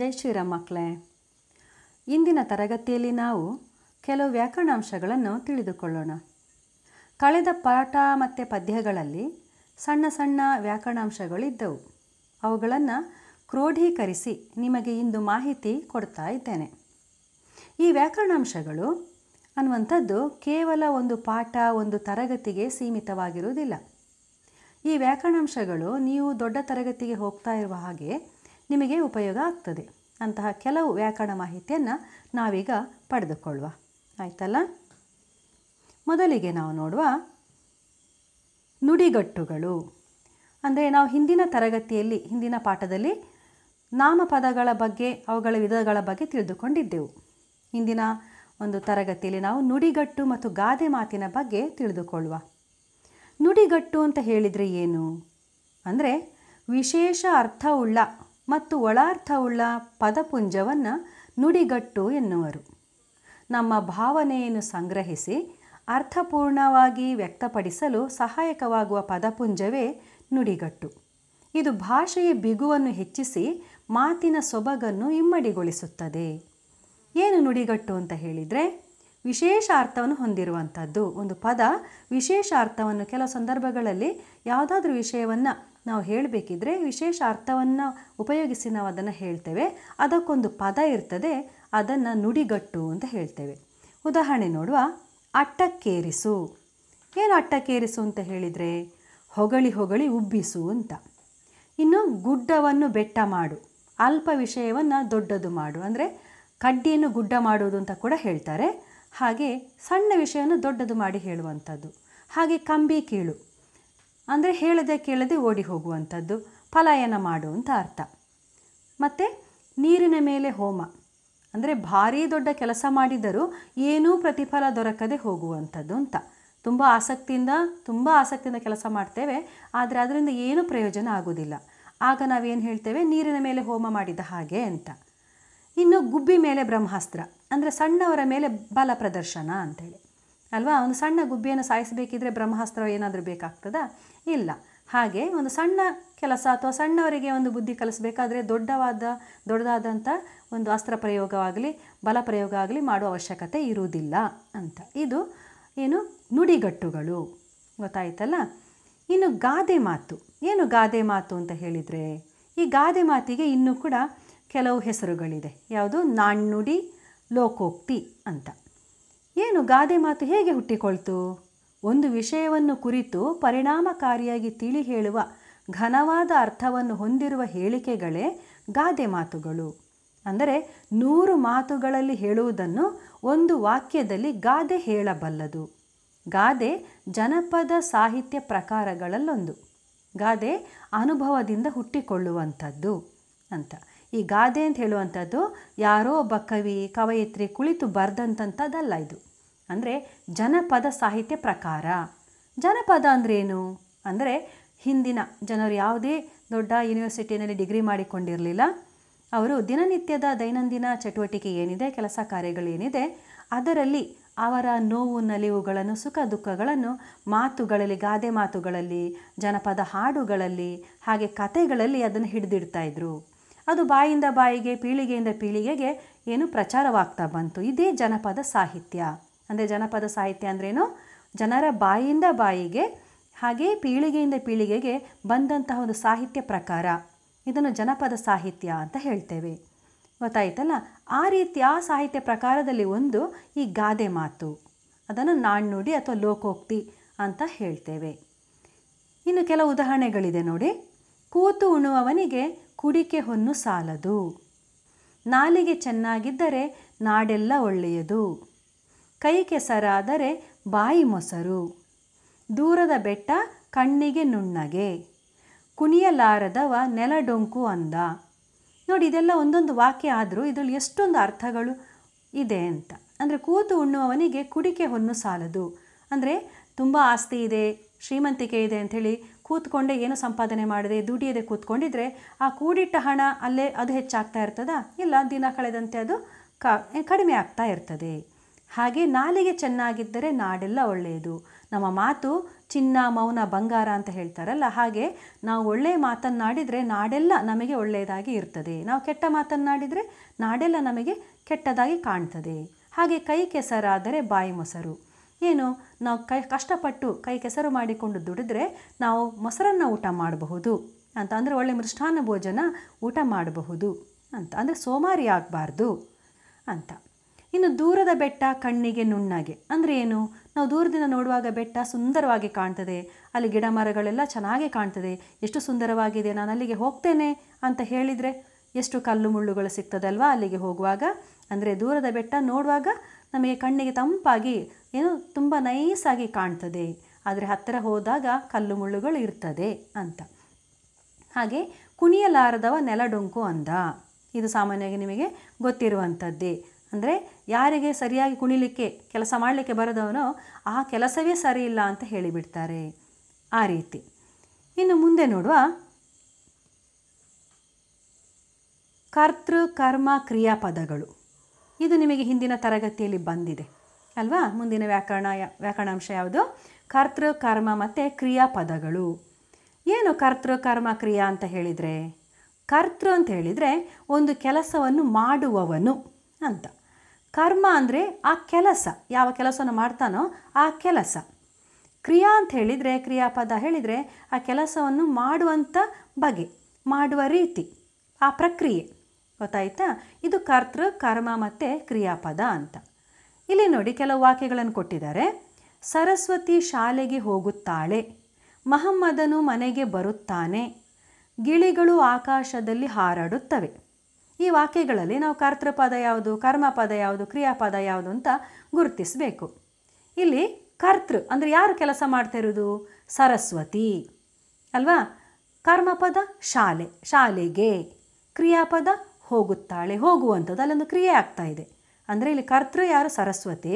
ಜೈ ಶ್ರೀರಾಮ್ ಮಕ್ಕಳೇ ಇಂದಿನ ತರಗತಿಯಲ್ಲಿ ನಾವು ಕೆಲವು ವ್ಯಾಕರಣಾಂಶಗಳನ್ನು ತಿಳಿದುಕೊಳ್ಳೋಣ ಕಳೆದ ಪಾಠ ಮತ್ತು ಪದ್ಯಗಳಲ್ಲಿ ಸಣ್ಣ ಸಣ್ಣ ವ್ಯಾಕರಣಾಂಶಗಳಿದ್ದವು ಅವುಗಳನ್ನು ಕ್ರೋಢೀಕರಿಸಿ ನಿಮಗೆ ಇಂದು ಮಾಹಿತಿ ಕೊಡ್ತಾ ಇದ್ದೇನೆ ಈ ವ್ಯಾಕರಣಾಂಶಗಳು ಅನ್ನುವಂಥದ್ದು ಕೇವಲ ಒಂದು ಪಾಠ ಒಂದು ತರಗತಿಗೆ ಸೀಮಿತವಾಗಿರುವುದಿಲ್ಲ ಈ ವ್ಯಾಕರಣಾಂಶಗಳು ನೀವು ದೊಡ್ಡ ತರಗತಿಗೆ ಹೋಗ್ತಾ ಇರುವ ಹಾಗೆ ನಿಮಗೆ ಉಪಯೋಗ ಆಗ್ತದೆ ಅಂತಹ ಕೆಲವು ವ್ಯಾಕರಣ ಮಾಹಿತಿಯನ್ನು ನಾವೀಗ ಪಡೆದುಕೊಳ್ಳುವ ಆಯ್ತಲ್ಲ ಮೊದಲಿಗೆ ನಾವು ನೋಡುವ ನುಡಿಗಟ್ಟುಗಳು ಅಂದರೆ ನಾವು ಹಿಂದಿನ ತರಗತಿಯಲ್ಲಿ ಹಿಂದಿನ ಪಾಠದಲ್ಲಿ ನಾಮಪದಗಳ ಬಗ್ಗೆ ಅವುಗಳ ವಿಧಗಳ ಬಗ್ಗೆ ತಿಳಿದುಕೊಂಡಿದ್ದೆವು ಹಿಂದಿನ ಒಂದು ತರಗತಿಯಲ್ಲಿ ನಾವು ನುಡಿಗಟ್ಟು ಮತ್ತು ಗಾದೆ ಮಾತಿನ ಬಗ್ಗೆ ತಿಳಿದುಕೊಳ್ಳುವ ನುಡಿಗಟ್ಟು ಅಂತ ಹೇಳಿದರೆ ಏನು ಅಂದರೆ ವಿಶೇಷ ಅರ್ಥವುಳ್ಳ ಮತ್ತು ಒಳಾರ್ಥವುಳ್ಳ ಪದಪುಂಜವನ್ನು ನುಡಿಗಟ್ಟು ಎನ್ನುವರು ನಮ್ಮ ಭಾವನೆಯನ್ನು ಸಂಗ್ರಹಿಸಿ ಅರ್ಥಪೂರ್ಣವಾಗಿ ವ್ಯಕ್ತಪಡಿಸಲು ಸಹಾಯಕವಾಗುವ ಪದಪುಂಜವೇ ನುಡಿಗಟ್ಟು ಇದು ಭಾಷೆಯ ಬಿಗುವನ್ನು ಹೆಚ್ಚಿಸಿ ಮಾತಿನ ಸೊಬಗನ್ನು ಇಮ್ಮಡಿಗೊಳಿಸುತ್ತದೆ ಏನು ನುಡಿಗಟ್ಟು ಅಂತ ಹೇಳಿದರೆ ವಿಶೇಷ ಅರ್ಥವನ್ನು ಹೊಂದಿರುವಂಥದ್ದು ಒಂದು ಪದ ವಿಶೇಷ ಅರ್ಥವನ್ನು ಕೆಲವು ಸಂದರ್ಭಗಳಲ್ಲಿ ಯಾವುದಾದ್ರೂ ವಿಷಯವನ್ನು ನಾವು ಹೇಳಬೇಕಿದ್ರೆ ವಿಶೇಷ ಅರ್ಥವನ್ನು ಉಪಯೋಗಿಸಿ ನಾವು ಅದನ್ನು ಹೇಳ್ತೇವೆ ಅದಕ್ಕೊಂದು ಪದ ಇರ್ತದೆ ಅದನ್ನು ನುಡಿಗಟ್ಟು ಅಂತ ಹೇಳ್ತೇವೆ ಉದಾಹರಣೆ ನೋಡುವ ಅಟ್ಟಕ್ಕೇರಿಸು ಏನು ಅಟ್ಟಕ್ಕೇರಿಸು ಅಂತ ಹೇಳಿದರೆ ಹೊಗಳಿ ಹೊಗಳಿ ಉಬ್ಬಿಸು ಅಂತ ಇನ್ನು ಗುಡ್ಡವನ್ನು ಬೆಟ್ಟ ಮಾಡು ಅಲ್ಪ ವಿಷಯವನ್ನು ದೊಡ್ಡದು ಮಾಡು ಅಂದರೆ ಕಡ್ಡಿಯನ್ನು ಗುಡ್ಡ ಮಾಡುವುದು ಅಂತ ಕೂಡ ಹೇಳ್ತಾರೆ ಹಾಗೆ ಸಣ್ಣ ವಿಷಯವನ್ನು ದೊಡ್ಡದು ಮಾಡಿ ಹೇಳುವಂಥದ್ದು ಹಾಗೆ ಕಂಬಿ ಕೀಳು ಅಂದರೆ ಹೇಳದೆ ಕೇಳದೆ ಓಡಿ ಹೋಗುವಂಥದ್ದು ಪಲಾಯನ ಮಾಡು ಅಂತ ಅರ್ಥ ಮತ್ತು ನೀರಿನ ಮೇಲೆ ಹೋಮ ಅಂದರೆ ಭಾರೀ ದೊಡ್ಡ ಕೆಲಸ ಮಾಡಿದರೂ ಏನೂ ಪ್ರತಿಫಲ ದೊರಕದೆ ಹೋಗುವಂಥದ್ದು ಅಂತ ತುಂಬ ಆಸಕ್ತಿಯಿಂದ ತುಂಬ ಆಸಕ್ತಿಯಿಂದ ಕೆಲಸ ಮಾಡ್ತೇವೆ ಆದರೆ ಅದರಿಂದ ಏನೂ ಪ್ರಯೋಜನ ಆಗೋದಿಲ್ಲ ಆಗ ನಾವೇನು ಹೇಳ್ತೇವೆ ನೀರಿನ ಮೇಲೆ ಹೋಮ ಮಾಡಿದ ಹಾಗೆ ಅಂತ ಇನ್ನು ಗುಬ್ಬಿ ಮೇಲೆ ಬ್ರಹ್ಮಾಸ್ತ್ರ ಅಂದರೆ ಸಣ್ಣವರ ಮೇಲೆ ಬಲ ಪ್ರದರ್ಶನ ಅಂಥೇಳಿ ಅಲ್ವಾ ಒಂದು ಸಣ್ಣ ಗುಬ್ಬಿಯನ್ನು ಸಾಯಿಸಬೇಕಿದ್ರೆ ಬ್ರಹ್ಮಾಸ್ತ್ರ ಏನಾದರೂ ಬೇಕಾಗ್ತದ ಇಲ್ಲ ಹಾಗೆ ಒಂದು ಸಣ್ಣ ಕೆಲಸ ಅಥವಾ ಸಣ್ಣವರಿಗೆ ಒಂದು ಬುದ್ಧಿ ಕಲಿಸಬೇಕಾದ್ರೆ ದೊಡ್ಡವಾದ ದೊಡ್ಡದಾದಂಥ ಒಂದು ಅಸ್ತ್ರ ಪ್ರಯೋಗವಾಗಲಿ ಬಲ ಪ್ರಯೋಗ ಆಗಲಿ ಮಾಡುವ ಅವಶ್ಯಕತೆ ಇರುವುದಿಲ್ಲ ಅಂತ ಇದು ಏನು ನುಡಿಗಟ್ಟುಗಳು ಗೊತ್ತಾಯ್ತಲ್ಲ ಇನ್ನು ಗಾದೆ ಮಾತು ಏನು ಗಾದೆ ಮಾತು ಅಂತ ಹೇಳಿದರೆ ಈ ಗಾದೆ ಮಾತಿಗೆ ಇನ್ನೂ ಕೂಡ ಕೆಲವು ಹೆಸರುಗಳಿದೆ ಯಾವುದು ನಾಣ್ಣುಡಿ ಲೋಕೋಕ್ತಿ ಅಂತ ಏನು ಗಾದೆ ಮಾತು ಹೇಗೆ ಹುಟ್ಟಿಕೊಳ್ತು ಒಂದು ವಿಷಯವನ್ನು ಕುರಿತು ಪರಿಣಾಮಕಾರಿಯಾಗಿ ತಿಳಿ ಹೇಳುವ ಘನವಾದ ಅರ್ಥವನ್ನು ಹೊಂದಿರುವ ಹೇಳಿಕೆಗಳೇ ಗಾದೆ ಮಾತುಗಳು ಅಂದರೆ ನೂರು ಮಾತುಗಳಲ್ಲಿ ಹೇಳುವುದನ್ನು ಒಂದು ವಾಕ್ಯದಲ್ಲಿ ಗಾದೆ ಹೇಳಬಲ್ಲದು ಗಾದೆ ಜನಪದ ಸಾಹಿತ್ಯ ಪ್ರಕಾರಗಳಲ್ಲೊಂದು ಗಾದೆ ಅನುಭವದಿಂದ ಹುಟ್ಟಿಕೊಳ್ಳುವಂಥದ್ದು ಅಂತ ಈ ಗಾದೆ ಅಂತ ಹೇಳುವಂಥದ್ದು ಯಾರೋ ಒಬ್ಬ ಕವಿ ಕವಯಿತ್ರಿ ಕುಳಿತು ಬರೆದಂಥದ್ದಲ್ಲ ಇದು ಅಂದರೆ ಜನಪದ ಸಾಹಿತ್ಯ ಪ್ರಕಾರ ಜನಪದ ಅಂದ್ರೇನು ಅಂದರೆ ಹಿಂದಿನ ಜನರು ಯಾವುದೇ ದೊಡ್ಡ ಯೂನಿವರ್ಸಿಟಿನಲ್ಲಿ ಡಿಗ್ರಿ ಮಾಡಿಕೊಂಡಿರಲಿಲ್ಲ ಅವರು ದಿನನಿತ್ಯದ ದೈನಂದಿನ ಚಟುವಟಿಕೆ ಏನಿದೆ ಕೆಲಸ ಕಾರ್ಯಗಳೇನಿದೆ ಅದರಲ್ಲಿ ಅವರ ನೋವು ನಲಿವುಗಳನ್ನು ಸುಖ ದುಃಖಗಳನ್ನು ಮಾತುಗಳಲ್ಲಿ ಗಾದೆ ಮಾತುಗಳಲ್ಲಿ ಜನಪದ ಹಾಡುಗಳಲ್ಲಿ ಹಾಗೆ ಕತೆಗಳಲ್ಲಿ ಅದನ್ನು ಹಿಡಿದಿಡ್ತಾಯಿದ್ರು ಅದು ಬಾಯಿಂದ ಬಾಯಿಗೆ ಪೀಳಿಗೆಯಿಂದ ಪೀಳಿಗೆಗೆ ಏನು ಪ್ರಚಾರವಾಗ್ತಾ ಬಂತು ಇದೇ ಜನಪದ ಸಾಹಿತ್ಯ ಅಂದರೆ ಜನಪದ ಸಾಹಿತ್ಯ ಅಂದ್ರೇನು ಜನರ ಬಾಯಿಯಿಂದ ಬಾಯಿಗೆ ಹಾಗೆ ಪೀಳಿಗೆಯಿಂದ ಪೀಳಿಗೆಗೆ ಬಂದಂತಹ ಒಂದು ಸಾಹಿತ್ಯ ಪ್ರಕಾರ ಇದನ್ನು ಜನಪದ ಸಾಹಿತ್ಯ ಅಂತ ಹೇಳ್ತೇವೆ ಗೊತ್ತಾಯ್ತಲ್ಲ ಆ ರೀತಿ ಆ ಸಾಹಿತ್ಯ ಪ್ರಕಾರದಲ್ಲಿ ಒಂದು ಈ ಗಾದೆ ಮಾತು ಅದನ್ನು ನಾಣ್ಣುಡಿ ಅಥವಾ ಲೋಕೋಕ್ತಿ ಅಂತ ಹೇಳ್ತೇವೆ ಇನ್ನು ಕೆಲವು ಉದಾಹರಣೆಗಳಿದೆ ನೋಡಿ ಕೂತು ಉಣುವವನಿಗೆ ಕುಡಿಕೆ ಹೊನ್ನು ಸಾಲದು ನಾಲಿಗೆ ಚೆನ್ನಾಗಿದ್ದರೆ ನಾಡೆಲ್ಲ ಒಳ್ಳೆಯದು ಕೈ ಕೆಸರಾದರೆ ಬಾಯಿ ಮೊಸರು ದೂರದ ಬೆಟ್ಟ ಕಣ್ಣಿಗೆ ನುಣ್ಣಗೆ ಕುಣಿಯಲಾರದವ ನೆಲಡೊಂಕು ಅಂದ ನೋಡಿ ಇದೆಲ್ಲ ಒಂದೊಂದು ವಾಕ್ಯ ಆದರೂ ಇದರಲ್ಲಿ ಎಷ್ಟೊಂದು ಅರ್ಥಗಳು ಇದೆ ಅಂತ ಅಂದರೆ ಕೂತು ಉಣ್ಣುವವನಿಗೆ ಕುಡಿಕೆ ಹೊನ್ನು ಸಾಲದು ಅಂದರೆ ತುಂಬ ಆಸ್ತಿ ಇದೆ ಶ್ರೀಮಂತಿಕೆ ಇದೆ ಅಂಥೇಳಿ ಕೂತ್ಕೊಂಡೆ ಏನು ಸಂಪಾದನೆ ಮಾಡದೆ ದುಡಿಯದೆ ಕೂತ್ಕೊಂಡಿದ್ರೆ ಆ ಕೂಡಿಟ್ಟ ಹಣ ಅಲ್ಲೇ ಅದು ಹೆಚ್ಚಾಗ್ತಾ ಇರ್ತದಾ ಇಲ್ಲ ದಿನ ಕಳೆದಂತೆ ಅದು ಕ ಕಡಿಮೆ ಆಗ್ತಾ ಇರ್ತದೆ ಹಾಗೆ ನಾಲಿಗೆ ಚೆನ್ನಾಗಿದ್ದರೆ ನಾಡೆಲ್ಲ ಒಳ್ಳೆಯದು ನಮ್ಮ ಮಾತು ಚಿನ್ನ ಮೌನ ಬಂಗಾರ ಅಂತ ಹೇಳ್ತಾರಲ್ಲ ಹಾಗೆ ನಾವು ಒಳ್ಳೆಯ ಮಾತನ್ನಾಡಿದರೆ ನಾಡೆಲ್ಲ ನಮಗೆ ಒಳ್ಳೆಯದಾಗಿ ಇರ್ತದೆ ನಾವು ಕೆಟ್ಟ ಮಾತನ್ನಾಡಿದರೆ ನಾಡೆಲ್ಲ ನಮಗೆ ಕೆಟ್ಟದಾಗಿ ಕಾಣ್ತದೆ ಹಾಗೆ ಕೈ ಕೆಸರಾದರೆ ಬಾಯಿ ಮೊಸರು ಏನು ನಾವು ಕೈ ಕಷ್ಟಪಟ್ಟು ಕೈ ಕೆಸರು ಮಾಡಿಕೊಂಡು ದುಡಿದ್ರೆ ನಾವು ಮೊಸರನ್ನು ಊಟ ಮಾಡಬಹುದು ಅಂತ ಅಂದರೆ ಒಳ್ಳೆ ಮೃಷ್ಟಾನ್ನ ಭೋಜನ ಊಟ ಮಾಡಬಹುದು ಅಂತ ಅಂದರೆ ಸೋಮಾರಿ ಆಗಬಾರ್ದು ಅಂತ ಇನ್ನು ದೂರದ ಬೆಟ್ಟ ಕಣ್ಣಿಗೆ ನುಣ್ಣಗೆ ಅಂದರೆ ಏನು ನಾವು ದೂರದಿಂದ ನೋಡುವಾಗ ಬೆಟ್ಟ ಸುಂದರವಾಗಿ ಕಾಣ್ತದೆ ಅಲ್ಲಿ ಗಿಡ ಮರಗಳೆಲ್ಲ ಚೆನ್ನಾಗಿ ಕಾಣ್ತದೆ ಎಷ್ಟು ಸುಂದರವಾಗಿದೆ ನಾನು ಅಲ್ಲಿಗೆ ಹೋಗ್ತೇನೆ ಅಂತ ಹೇಳಿದರೆ ಎಷ್ಟು ಕಲ್ಲು ಮುಳ್ಳುಗಳು ಸಿಗ್ತದಲ್ವಾ ಅಲ್ಲಿಗೆ ಹೋಗುವಾಗ ಅಂದರೆ ದೂರದ ಬೆಟ್ಟ ನೋಡುವಾಗ ನಮಗೆ ಕಣ್ಣಿಗೆ ತಂಪಾಗಿ ಏನು ತುಂಬ ನೈಸಾಗಿ ಕಾಣ್ತದೆ ಆದರೆ ಹತ್ತಿರ ಹೋದಾಗ ಕಲ್ಲು ಮುಳ್ಳುಗಳು ಇರ್ತದೆ ಅಂತ ಹಾಗೆ ಕುಣಿಯಲಾರದವ ನೆಲಡೊಂಕು ಅಂದ ಇದು ಸಾಮಾನ್ಯವಾಗಿ ನಿಮಗೆ ಗೊತ್ತಿರುವಂಥದ್ದೇ ಅಂದರೆ ಯಾರಿಗೆ ಸರಿಯಾಗಿ ಕುಣಿಲಿಕ್ಕೆ ಕೆಲಸ ಮಾಡಲಿಕ್ಕೆ ಬರದವನೋ ಆ ಕೆಲಸವೇ ಸರಿ ಇಲ್ಲ ಅಂತ ಹೇಳಿಬಿಡ್ತಾರೆ ಆ ರೀತಿ ಇನ್ನು ಮುಂದೆ ನೋಡುವ ಕರ್ತೃ ಕರ್ಮ ಕ್ರಿಯಾಪದಗಳು ಇದು ನಿಮಗೆ ಹಿಂದಿನ ತರಗತಿಯಲ್ಲಿ ಬಂದಿದೆ ಅಲ್ವಾ ಮುಂದಿನ ವ್ಯಾಕರಣ ವ್ಯಾಕರಣಾಂಶ ಯಾವುದು ಕರ್ತೃ ಕರ್ಮ ಮತ್ತು ಕ್ರಿಯಾಪದಗಳು ಏನು ಕರ್ತೃ ಕರ್ಮ ಕ್ರಿಯಾ ಅಂತ ಹೇಳಿದರೆ ಕರ್ತೃ ಅಂತ ಹೇಳಿದರೆ ಒಂದು ಕೆಲಸವನ್ನು ಮಾಡುವವನು ಅಂತ ಕರ್ಮ ಅಂದರೆ ಆ ಕೆಲಸ ಯಾವ ಕೆಲಸವನ್ನು ಮಾಡ್ತಾನೋ ಆ ಕೆಲಸ ಕ್ರಿಯಾ ಅಂತ ಹೇಳಿದರೆ ಕ್ರಿಯಾಪದ ಹೇಳಿದರೆ ಆ ಕೆಲಸವನ್ನು ಮಾಡುವಂಥ ಬಗೆ ಮಾಡುವ ರೀತಿ ಆ ಪ್ರಕ್ರಿಯೆ ಗೊತ್ತಾಯ್ತಾ ಇದು ಕರ್ತೃ ಕರ್ಮ ಮತ್ತು ಕ್ರಿಯಾಪದ ಅಂತ ಇಲ್ಲಿ ನೋಡಿ ಕೆಲವು ವಾಕ್ಯಗಳನ್ನು ಕೊಟ್ಟಿದ್ದಾರೆ ಸರಸ್ವತಿ ಶಾಲೆಗೆ ಹೋಗುತ್ತಾಳೆ ಮಹಮ್ಮದನು ಮನೆಗೆ ಬರುತ್ತಾನೆ ಗಿಳಿಗಳು ಆಕಾಶದಲ್ಲಿ ಹಾರಾಡುತ್ತವೆ ಈ ವಾಕ್ಯಗಳಲ್ಲಿ ನಾವು ಕರ್ತೃಪದ ಯಾವುದು ಕರ್ಮಪದ ಯಾವುದು ಕ್ರಿಯಾಪದ ಯಾವುದು ಅಂತ ಗುರುತಿಸಬೇಕು ಇಲ್ಲಿ ಕರ್ತೃ ಅಂದರೆ ಯಾರು ಕೆಲಸ ಮಾಡ್ತಾ ಇರೋದು ಸರಸ್ವತಿ ಅಲ್ವಾ ಕರ್ಮಪದ ಶಾಲೆ ಶಾಲೆಗೆ ಕ್ರಿಯಾಪದ ಹೋಗುತ್ತಾಳೆ ಹೋಗುವಂಥದ್ದು ಅಲ್ಲೊಂದು ಕ್ರಿಯೆ ಆಗ್ತಾ ಇದೆ ಅಂದರೆ ಇಲ್ಲಿ ಕರ್ತೃ ಯಾರು ಸರಸ್ವತಿ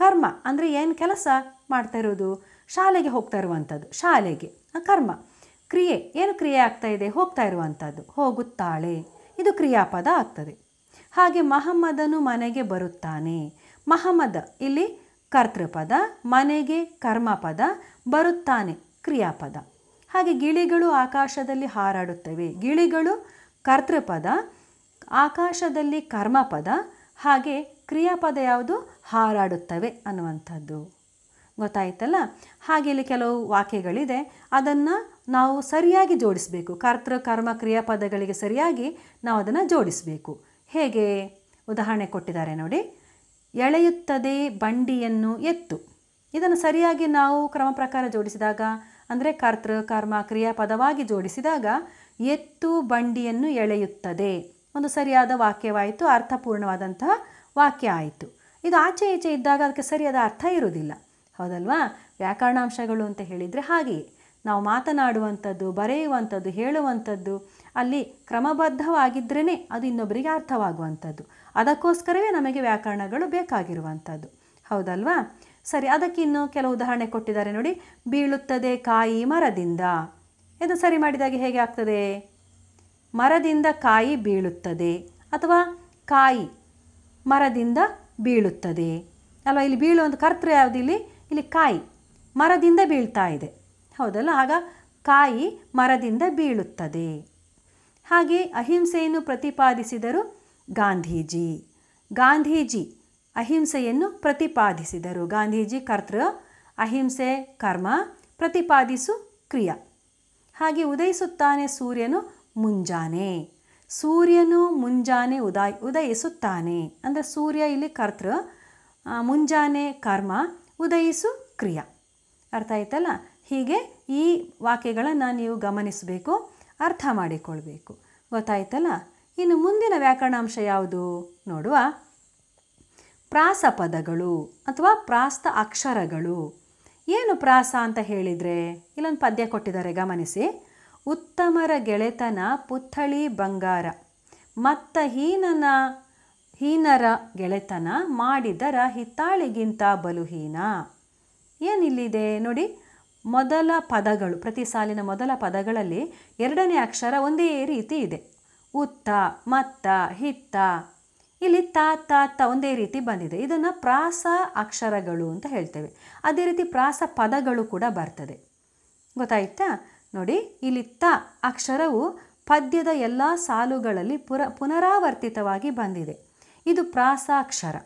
ಕರ್ಮ ಅಂದರೆ ಏನು ಕೆಲಸ ಮಾಡ್ತಾ ಇರೋದು ಶಾಲೆಗೆ ಹೋಗ್ತಾ ಇರುವಂಥದ್ದು ಶಾಲೆಗೆ ಕರ್ಮ ಕ್ರಿಯೆ ಏನು ಕ್ರಿಯೆ ಆಗ್ತಾ ಇದೆ ಹೋಗ್ತಾ ಇರುವಂಥದ್ದು ಹೋಗುತ್ತಾಳೆ ಇದು ಕ್ರಿಯಾಪದ ಆಗ್ತದೆ ಹಾಗೆ ಮಹಮ್ಮದನು ಮನೆಗೆ ಬರುತ್ತಾನೆ ಮಹಮ್ಮದ ಇಲ್ಲಿ ಕರ್ತೃಪದ ಮನೆಗೆ ಕರ್ಮಪದ ಬರುತ್ತಾನೆ ಕ್ರಿಯಾಪದ ಹಾಗೆ ಗಿಳಿಗಳು ಆಕಾಶದಲ್ಲಿ ಹಾರಾಡುತ್ತವೆ ಗಿಳಿಗಳು ಕರ್ತೃಪದ ಆಕಾಶದಲ್ಲಿ ಕರ್ಮಪದ ಹಾಗೆ ಕ್ರಿಯಾಪದ ಯಾವುದು ಹಾರಾಡುತ್ತವೆ ಅನ್ನುವಂಥದ್ದು ಗೊತ್ತಾಯ್ತಲ್ಲ ಹಾಗೆ ಇಲ್ಲಿ ಕೆಲವು ವಾಕ್ಯಗಳಿದೆ ಅದನ್ನು ನಾವು ಸರಿಯಾಗಿ ಜೋಡಿಸಬೇಕು ಕರ್ತೃ ಕರ್ಮ ಕ್ರಿಯಾಪದಗಳಿಗೆ ಸರಿಯಾಗಿ ನಾವು ಅದನ್ನು ಜೋಡಿಸಬೇಕು ಹೇಗೆ ಉದಾಹರಣೆ ಕೊಟ್ಟಿದ್ದಾರೆ ನೋಡಿ ಎಳೆಯುತ್ತದೆ ಬಂಡಿಯನ್ನು ಎತ್ತು ಇದನ್ನು ಸರಿಯಾಗಿ ನಾವು ಕ್ರಮ ಪ್ರಕಾರ ಜೋಡಿಸಿದಾಗ ಅಂದರೆ ಕರ್ತೃ ಕರ್ಮ ಕ್ರಿಯಾಪದವಾಗಿ ಜೋಡಿಸಿದಾಗ ಎತ್ತು ಬಂಡಿಯನ್ನು ಎಳೆಯುತ್ತದೆ ಒಂದು ಸರಿಯಾದ ವಾಕ್ಯವಾಯಿತು ಅರ್ಥಪೂರ್ಣವಾದಂತಹ ವಾಕ್ಯ ಆಯಿತು ಇದು ಆಚೆ ಈಚೆ ಇದ್ದಾಗ ಅದಕ್ಕೆ ಸರಿಯಾದ ಅರ್ಥ ಇರುವುದಿಲ್ಲ ಹೌದಲ್ವಾ ವ್ಯಾಕರಣಾಂಶಗಳು ಅಂತ ಹೇಳಿದರೆ ಹಾಗೆಯೇ ನಾವು ಮಾತನಾಡುವಂಥದ್ದು ಬರೆಯುವಂಥದ್ದು ಹೇಳುವಂಥದ್ದು ಅಲ್ಲಿ ಕ್ರಮಬದ್ಧವಾಗಿದ್ದರೇ ಅದು ಇನ್ನೊಬ್ಬರಿಗೆ ಅರ್ಥವಾಗುವಂಥದ್ದು ಅದಕ್ಕೋಸ್ಕರವೇ ನಮಗೆ ವ್ಯಾಕರಣಗಳು ಬೇಕಾಗಿರುವಂಥದ್ದು ಹೌದಲ್ವಾ ಸರಿ ಅದಕ್ಕೆ ಇನ್ನು ಕೆಲವು ಉದಾಹರಣೆ ಕೊಟ್ಟಿದ್ದಾರೆ ನೋಡಿ ಬೀಳುತ್ತದೆ ಕಾಯಿ ಮರದಿಂದ ಇದು ಸರಿ ಮಾಡಿದಾಗ ಹೇಗೆ ಆಗ್ತದೆ ಮರದಿಂದ ಕಾಯಿ ಬೀಳುತ್ತದೆ ಅಥವಾ ಕಾಯಿ ಮರದಿಂದ ಬೀಳುತ್ತದೆ ಅಲ್ವಾ ಇಲ್ಲಿ ಬೀಳುವಂಥ ಕರ್ತೃ ಯಾವುದು ಇಲ್ಲಿ ಇಲ್ಲಿ ಕಾಯಿ ಮರದಿಂದ ಬೀಳ್ತಾ ಇದೆ ಹೌದಲ್ಲ ಆಗ ಕಾಯಿ ಮರದಿಂದ ಬೀಳುತ್ತದೆ ಹಾಗೆ ಅಹಿಂಸೆಯನ್ನು ಪ್ರತಿಪಾದಿಸಿದರು ಗಾಂಧೀಜಿ ಗಾಂಧೀಜಿ ಅಹಿಂಸೆಯನ್ನು ಪ್ರತಿಪಾದಿಸಿದರು ಗಾಂಧೀಜಿ ಕರ್ತೃ ಅಹಿಂಸೆ ಕರ್ಮ ಪ್ರತಿಪಾದಿಸು ಕ್ರಿಯ ಹಾಗೆ ಉದಯಿಸುತ್ತಾನೆ ಸೂರ್ಯನು ಮುಂಜಾನೆ ಸೂರ್ಯನು ಮುಂಜಾನೆ ಉದಯ ಉದಯಿಸುತ್ತಾನೆ ಅಂದರೆ ಸೂರ್ಯ ಇಲ್ಲಿ ಕರ್ತೃ ಮುಂಜಾನೆ ಕರ್ಮ ಉದಯಿಸು ಕ್ರಿಯ ಅರ್ಥ ಆಯ್ತಲ್ಲ ಹೀಗೆ ಈ ವಾಕ್ಯಗಳನ್ನು ನೀವು ಗಮನಿಸಬೇಕು ಅರ್ಥ ಮಾಡಿಕೊಳ್ಬೇಕು ಗೊತ್ತಾಯ್ತಲ್ಲ ಇನ್ನು ಮುಂದಿನ ವ್ಯಾಕರಣಾಂಶ ಯಾವುದು ನೋಡುವ ಪ್ರಾಸಪದಗಳು ಅಥವಾ ಪ್ರಾಸ್ತ ಅಕ್ಷರಗಳು ಏನು ಪ್ರಾಸ ಅಂತ ಹೇಳಿದರೆ ಇಲ್ಲೊಂದು ಪದ್ಯ ಕೊಟ್ಟಿದ್ದಾರೆ ಗಮನಿಸಿ ಉತ್ತಮರ ಗೆಳೆತನ ಪುತ್ಥಳಿ ಬಂಗಾರ ಮತ್ತ ಹೀನನ ಹೀನರ ಗೆಳೆತನ ಮಾಡಿದರ ಹಿತ್ತಾಳಿಗಿಂತ ಬಲುಹೀನ ಏನಿಲ್ಲಿದೆ ನೋಡಿ ಮೊದಲ ಪದಗಳು ಪ್ರತಿ ಸಾಲಿನ ಮೊದಲ ಪದಗಳಲ್ಲಿ ಎರಡನೇ ಅಕ್ಷರ ಒಂದೇ ರೀತಿ ಇದೆ ಉತ್ತ ಮತ್ತ ಹಿತ್ತ ಇಲ್ಲಿ ತ ತ ಒಂದೇ ರೀತಿ ಬಂದಿದೆ ಇದನ್ನು ಪ್ರಾಸ ಅಕ್ಷರಗಳು ಅಂತ ಹೇಳ್ತೇವೆ ಅದೇ ರೀತಿ ಪ್ರಾಸ ಪದಗಳು ಕೂಡ ಬರ್ತದೆ ಗೊತ್ತಾಯ್ತಾ ನೋಡಿ ಇಲ್ಲಿ ತ ಅಕ್ಷರವು ಪದ್ಯದ ಎಲ್ಲ ಸಾಲುಗಳಲ್ಲಿ ಪುರ ಪುನರಾವರ್ತಿತವಾಗಿ ಬಂದಿದೆ ಇದು ಪ್ರಾಸಾಕ್ಷರ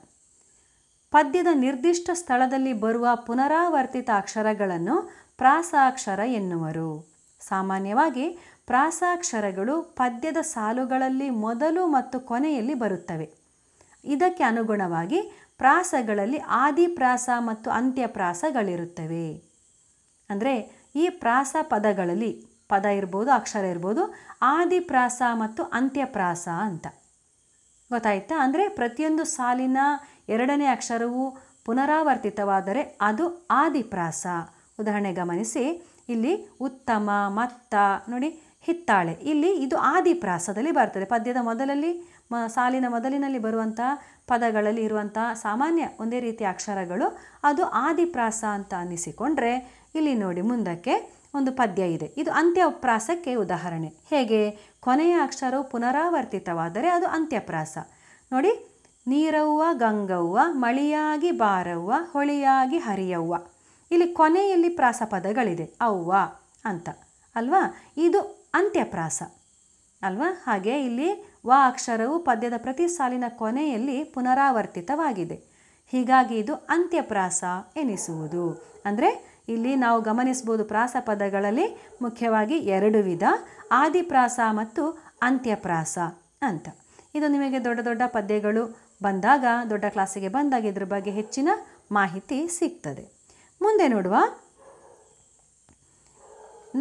ಪದ್ಯದ ನಿರ್ದಿಷ್ಟ ಸ್ಥಳದಲ್ಲಿ ಬರುವ ಪುನರಾವರ್ತಿತ ಅಕ್ಷರಗಳನ್ನು ಪ್ರಾಸಾಕ್ಷರ ಎನ್ನುವರು ಸಾಮಾನ್ಯವಾಗಿ ಪ್ರಾಸಾಕ್ಷರಗಳು ಪದ್ಯದ ಸಾಲುಗಳಲ್ಲಿ ಮೊದಲು ಮತ್ತು ಕೊನೆಯಲ್ಲಿ ಬರುತ್ತವೆ ಇದಕ್ಕೆ ಅನುಗುಣವಾಗಿ ಪ್ರಾಸಗಳಲ್ಲಿ ಆದಿಪ್ರಾಸ ಮತ್ತು ಅಂತ್ಯಪ್ರಾಸಗಳಿರುತ್ತವೆ ಅಂದರೆ ಈ ಪ್ರಾಸ ಪದಗಳಲ್ಲಿ ಪದ ಇರ್ಬೋದು ಅಕ್ಷರ ಇರ್ಬೋದು ಆದಿಪ್ರಾಸ ಮತ್ತು ಅಂತ್ಯಪ್ರಾಸ ಅಂತ ಗೊತ್ತಾಯ್ತಾ ಅಂದರೆ ಪ್ರತಿಯೊಂದು ಸಾಲಿನ ಎರಡನೇ ಅಕ್ಷರವು ಪುನರಾವರ್ತಿತವಾದರೆ ಅದು ಆದಿಪ್ರಾಸ ಉದಾಹರಣೆ ಗಮನಿಸಿ ಇಲ್ಲಿ ಉತ್ತಮ ಮತ್ತ ನೋಡಿ ಹಿತ್ತಾಳೆ ಇಲ್ಲಿ ಇದು ಆದಿಪ್ರಾಸದಲ್ಲಿ ಬರ್ತದೆ ಪದ್ಯದ ಮೊದಲಲ್ಲಿ ಮ ಸಾಲಿನ ಮೊದಲಿನಲ್ಲಿ ಬರುವಂಥ ಪದಗಳಲ್ಲಿ ಇರುವಂಥ ಸಾಮಾನ್ಯ ಒಂದೇ ರೀತಿಯ ಅಕ್ಷರಗಳು ಅದು ಆದಿಪ್ರಾಸ ಅಂತ ಅನ್ನಿಸಿಕೊಂಡ್ರೆ ಇಲ್ಲಿ ನೋಡಿ ಮುಂದಕ್ಕೆ ಒಂದು ಪದ್ಯ ಇದೆ ಇದು ಅಂತ್ಯಪ್ರಾಸಕ್ಕೆ ಉದಾಹರಣೆ ಹೇಗೆ ಕೊನೆಯ ಅಕ್ಷರವು ಪುನರಾವರ್ತಿತವಾದರೆ ಅದು ಅಂತ್ಯಪ್ರಾಸ ನೋಡಿ ನೀರವ್ವ ಗಂಗವ್ವ ಮಳಿಯಾಗಿ ಬಾರವ್ವ ಹೊಳಿಯಾಗಿ ಹರಿಯವ್ವ ಇಲ್ಲಿ ಕೊನೆಯಲ್ಲಿ ಪ್ರಾಸ ಪದಗಳಿದೆ ಅವ್ವ ಅಂತ ಅಲ್ವಾ ಇದು ಅಂತ್ಯಪ್ರಾಸ ಅಲ್ವಾ ಹಾಗೆ ಇಲ್ಲಿ ವ ಅಕ್ಷರವು ಪದ್ಯದ ಪ್ರತಿ ಸಾಲಿನ ಕೊನೆಯಲ್ಲಿ ಪುನರಾವರ್ತಿತವಾಗಿದೆ ಹೀಗಾಗಿ ಇದು ಅಂತ್ಯಪ್ರಾಸ ಎನಿಸುವುದು ಅಂದರೆ ಇಲ್ಲಿ ನಾವು ಗಮನಿಸ್ಬೋದು ಪ್ರಾಸ ಪದಗಳಲ್ಲಿ ಮುಖ್ಯವಾಗಿ ಎರಡು ವಿಧ ಆದಿಪ್ರಾಸ ಮತ್ತು ಅಂತ್ಯಪ್ರಾಸ ಅಂತ ಇದು ನಿಮಗೆ ದೊಡ್ಡ ದೊಡ್ಡ ಪದ್ಯಗಳು ಬಂದಾಗ ದೊಡ್ಡ ಕ್ಲಾಸಿಗೆ ಬಂದಾಗ ಇದ್ರ ಬಗ್ಗೆ ಹೆಚ್ಚಿನ ಮಾಹಿತಿ ಸಿಗ್ತದೆ ಮುಂದೆ ನೋಡುವ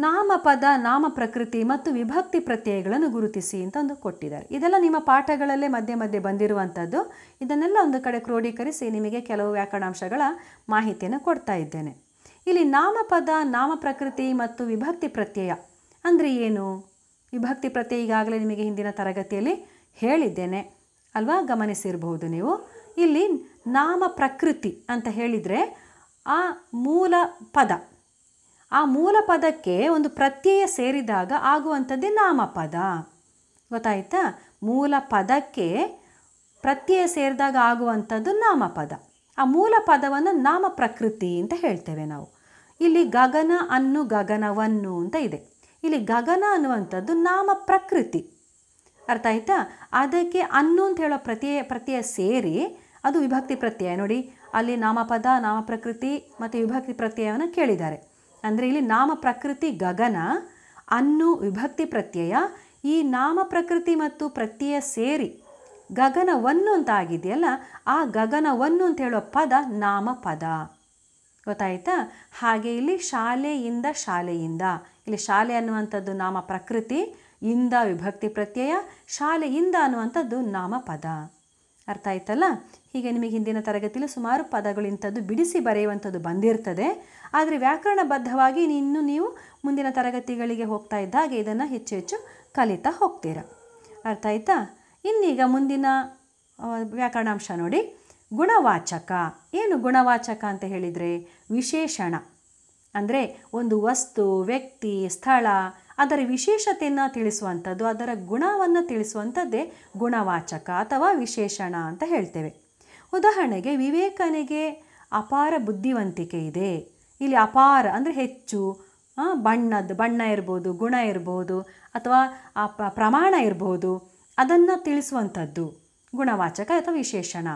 ನಾಮಪದ ನಾಮ ಪ್ರಕೃತಿ ಮತ್ತು ವಿಭಕ್ತಿ ಪ್ರತ್ಯಯಗಳನ್ನು ಗುರುತಿಸಿ ಅಂತ ಒಂದು ಕೊಟ್ಟಿದ್ದಾರೆ ಇದೆಲ್ಲ ನಿಮ್ಮ ಪಾಠಗಳಲ್ಲೇ ಮಧ್ಯೆ ಮಧ್ಯೆ ಬಂದಿರುವಂಥದ್ದು ಇದನ್ನೆಲ್ಲ ಒಂದು ಕಡೆ ಕ್ರೋಢೀಕರಿಸಿ ನಿಮಗೆ ಕೆಲವು ವ್ಯಾಕರಣಾಂಶಗಳ ಮಾಹಿತಿಯನ್ನು ಕೊಡ್ತಾ ಇದ್ದೇನೆ ಇಲ್ಲಿ ನಾಮಪದ ನಾಮ ಪ್ರಕೃತಿ ಮತ್ತು ವಿಭಕ್ತಿ ಪ್ರತ್ಯಯ ಅಂದರೆ ಏನು ವಿಭಕ್ತಿ ಪ್ರತ್ಯಯ ಈಗಾಗಲೇ ನಿಮಗೆ ಹಿಂದಿನ ತರಗತಿಯಲ್ಲಿ ಹೇಳಿದ್ದೇನೆ ಅಲ್ವಾ ಗಮನಿಸಿರಬಹುದು ನೀವು ಇಲ್ಲಿ ನಾಮ ಪ್ರಕೃತಿ ಅಂತ ಹೇಳಿದರೆ ಆ ಮೂಲ ಪದ ಆ ಮೂಲ ಪದಕ್ಕೆ ಒಂದು ಪ್ರತ್ಯಯ ಸೇರಿದಾಗ ಆಗುವಂಥದ್ದೇ ನಾಮಪದ ಗೊತ್ತಾಯಿತಾ ಮೂಲ ಪದಕ್ಕೆ ಪ್ರತ್ಯಯ ಸೇರಿದಾಗ ಆಗುವಂಥದ್ದು ನಾಮಪದ ಆ ಮೂಲ ಪದವನ್ನು ನಾಮ ಪ್ರಕೃತಿ ಅಂತ ಹೇಳ್ತೇವೆ ನಾವು ಇಲ್ಲಿ ಗಗನ ಅನ್ನು ಗಗನವನ್ನು ಅಂತ ಇದೆ ಇಲ್ಲಿ ಗಗನ ಅನ್ನುವಂಥದ್ದು ನಾಮ ಪ್ರಕೃತಿ ಅರ್ಥ ಆಯ್ತಾ ಅದಕ್ಕೆ ಅನ್ನು ಅಂತ ಹೇಳೋ ಪ್ರತ್ಯಯ ಪ್ರತ್ಯಯ ಸೇರಿ ಅದು ವಿಭಕ್ತಿ ಪ್ರತ್ಯಯ ನೋಡಿ ಅಲ್ಲಿ ನಾಮಪದ ನಾಮ ಪ್ರಕೃತಿ ಮತ್ತು ವಿಭಕ್ತಿ ಪ್ರತ್ಯಯವನ್ನು ಕೇಳಿದ್ದಾರೆ ಅಂದರೆ ಇಲ್ಲಿ ನಾಮ ಪ್ರಕೃತಿ ಗಗನ ಅನ್ನು ವಿಭಕ್ತಿ ಪ್ರತ್ಯಯ ಈ ನಾಮ ಪ್ರಕೃತಿ ಮತ್ತು ಪ್ರತ್ಯಯ ಸೇರಿ ಗಗನವನ್ನು ಅಂತ ಆಗಿದೆಯಲ್ಲ ಆ ಗಗನವನ್ನು ಅಂತ ಹೇಳೋ ಪದ ನಾಮಪದ ಗೊತ್ತಾಯಿತಾ ಹಾಗೆ ಇಲ್ಲಿ ಶಾಲೆಯಿಂದ ಶಾಲೆಯಿಂದ ಇಲ್ಲಿ ಶಾಲೆ ಅನ್ನುವಂಥದ್ದು ನಾಮ ಪ್ರಕೃತಿ ಇಂದ ವಿಭಕ್ತಿ ಪ್ರತ್ಯಯ ಶಾಲೆಯಿಂದ ಅನ್ನುವಂಥದ್ದು ನಾಮ ಪದ ಅರ್ಥ ಆಯ್ತಲ್ಲ ಹೀಗೆ ನಿಮಗೆ ಹಿಂದಿನ ತರಗತಿಯಲ್ಲಿ ಸುಮಾರು ಪದಗಳು ಇಂಥದ್ದು ಬಿಡಿಸಿ ಬರೆಯುವಂಥದ್ದು ಬಂದಿರ್ತದೆ ಆದರೆ ವ್ಯಾಕರಣಬದ್ಧವಾಗಿ ಇನ್ನೂ ನೀವು ಮುಂದಿನ ತರಗತಿಗಳಿಗೆ ಹೋಗ್ತಾ ಇದ್ದಾಗ ಇದನ್ನು ಹೆಚ್ಚು ಹೆಚ್ಚು ಕಲಿತಾ ಹೋಗ್ತೀರ ಅರ್ಥ ಆಯ್ತಾ ಇನ್ನೀಗ ಮುಂದಿನ ವ್ಯಾಕರಣಾಂಶ ನೋಡಿ ಗುಣವಾಚಕ ಏನು ಗುಣವಾಚಕ ಅಂತ ಹೇಳಿದರೆ ವಿಶೇಷಣ ಅಂದರೆ ಒಂದು ವಸ್ತು ವ್ಯಕ್ತಿ ಸ್ಥಳ ಅದರ ವಿಶೇಷತೆಯನ್ನು ತಿಳಿಸುವಂಥದ್ದು ಅದರ ಗುಣವನ್ನು ತಿಳಿಸುವಂಥದ್ದೇ ಗುಣವಾಚಕ ಅಥವಾ ವಿಶೇಷಣ ಅಂತ ಹೇಳ್ತೇವೆ ಉದಾಹರಣೆಗೆ ವಿವೇಕನಿಗೆ ಅಪಾರ ಬುದ್ಧಿವಂತಿಕೆ ಇದೆ ಇಲ್ಲಿ ಅಪಾರ ಅಂದರೆ ಹೆಚ್ಚು ಬಣ್ಣದ ಬಣ್ಣ ಇರ್ಬೋದು ಗುಣ ಇರ್ಬೋದು ಅಥವಾ ಪ್ರಮಾಣ ಇರ್ಬೋದು ಅದನ್ನು ತಿಳಿಸುವಂಥದ್ದು ಗುಣವಾಚಕ ಅಥವಾ ವಿಶೇಷಣ